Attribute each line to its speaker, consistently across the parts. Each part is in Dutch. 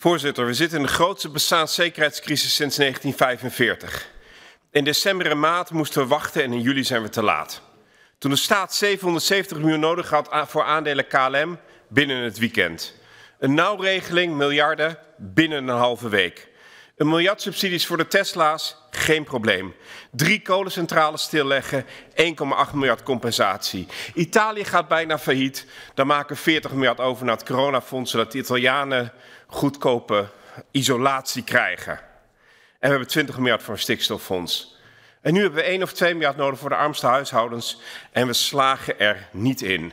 Speaker 1: Voorzitter, we zitten in de grootste bestaanszekerheidscrisis sinds 1945. In december en maart moesten we wachten en in juli zijn we te laat. Toen de staat 770 miljoen nodig had voor aandelen KLM binnen het weekend. Een nauwregeling, miljarden, binnen een halve week. Een miljard subsidies voor de Tesla's, geen probleem. Drie kolencentrales stilleggen, 1,8 miljard compensatie. Italië gaat bijna failliet. Daar maken 40 miljard over naar het coronafonds, zodat de Italianen goedkope isolatie krijgen. En we hebben 20 miljard voor een stikstoffonds. En nu hebben we 1 of 2 miljard nodig voor de armste huishoudens en we slagen er niet in.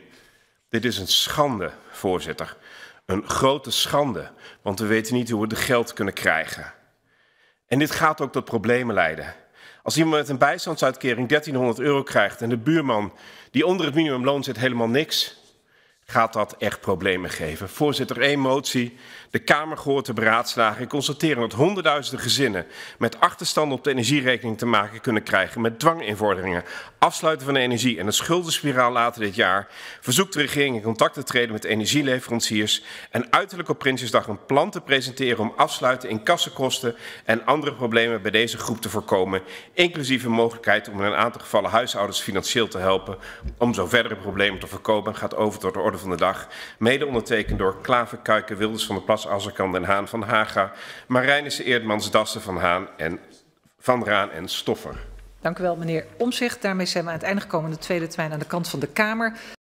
Speaker 1: Dit is een schande, voorzitter. Een grote schande, want we weten niet hoe we de geld kunnen krijgen. En dit gaat ook tot problemen leiden. Als iemand met een bijstandsuitkering 1300 euro krijgt en de buurman die onder het minimumloon zit helemaal niks, gaat dat echt problemen geven. Voorzitter, één motie. De Kamer gehoord de en constateren dat honderdduizenden gezinnen met achterstand op de energierekening te maken kunnen krijgen met dwanginvorderingen, afsluiten van de energie en een schuldenspiraal later dit jaar, verzoekt de regering in contact te treden met energieleveranciers en uiterlijk op Prinsjesdag een plan te presenteren om afsluiten in kassenkosten en andere problemen bij deze groep te voorkomen, inclusief een mogelijkheid om in een aantal gevallen huishoudens financieel te helpen om zo verdere problemen te voorkomen gaat over tot de orde van de dag. Mede ondertekend door Klaver, Kuiken, Wilders van der Plas, Azarkan, Den Haan, Van Haga, Marijnissen, Eerdmans, Dassen, Van Haan en Van Raan en Stoffer. Dank u wel, meneer Omzicht. Daarmee zijn we aan het einde gekomen de tweede termijn aan de kant van de Kamer.